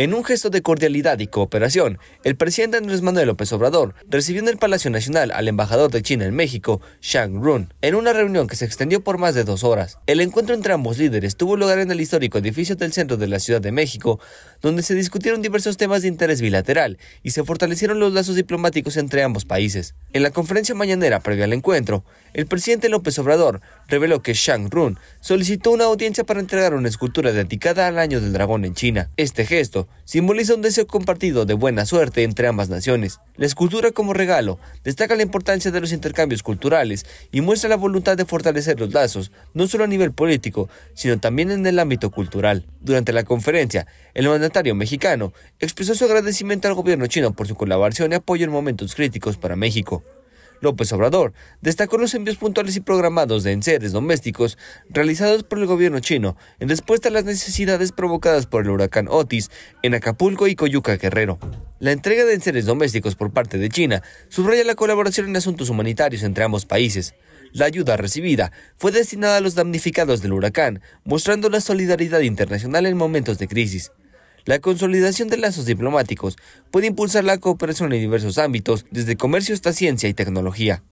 En un gesto de cordialidad y cooperación, el presidente Andrés Manuel López Obrador recibió en el Palacio Nacional al embajador de China en México, Shang Run, en una reunión que se extendió por más de dos horas. El encuentro entre ambos líderes tuvo lugar en el histórico edificio del centro de la Ciudad de México, donde se discutieron diversos temas de interés bilateral y se fortalecieron los lazos diplomáticos entre ambos países. En la conferencia mañanera previa al encuentro, el presidente López Obrador reveló que Shang Run solicitó una audiencia para entregar una escultura dedicada al año del dragón en China. Este gesto simboliza un deseo compartido de buena suerte entre ambas naciones. La escultura como regalo destaca la importancia de los intercambios culturales y muestra la voluntad de fortalecer los lazos, no solo a nivel político, sino también en el ámbito cultural. Durante la conferencia, el mandatario mexicano expresó su agradecimiento al gobierno chino por su colaboración y apoyo en momentos críticos para México. López Obrador destacó los envíos puntuales y programados de enseres domésticos realizados por el gobierno chino en respuesta a las necesidades provocadas por el huracán Otis en Acapulco y Coyuca Guerrero. La entrega de enseres domésticos por parte de China subraya la colaboración en asuntos humanitarios entre ambos países. La ayuda recibida fue destinada a los damnificados del huracán, mostrando la solidaridad internacional en momentos de crisis. La consolidación de lazos diplomáticos puede impulsar la cooperación en diversos ámbitos, desde comercio hasta ciencia y tecnología.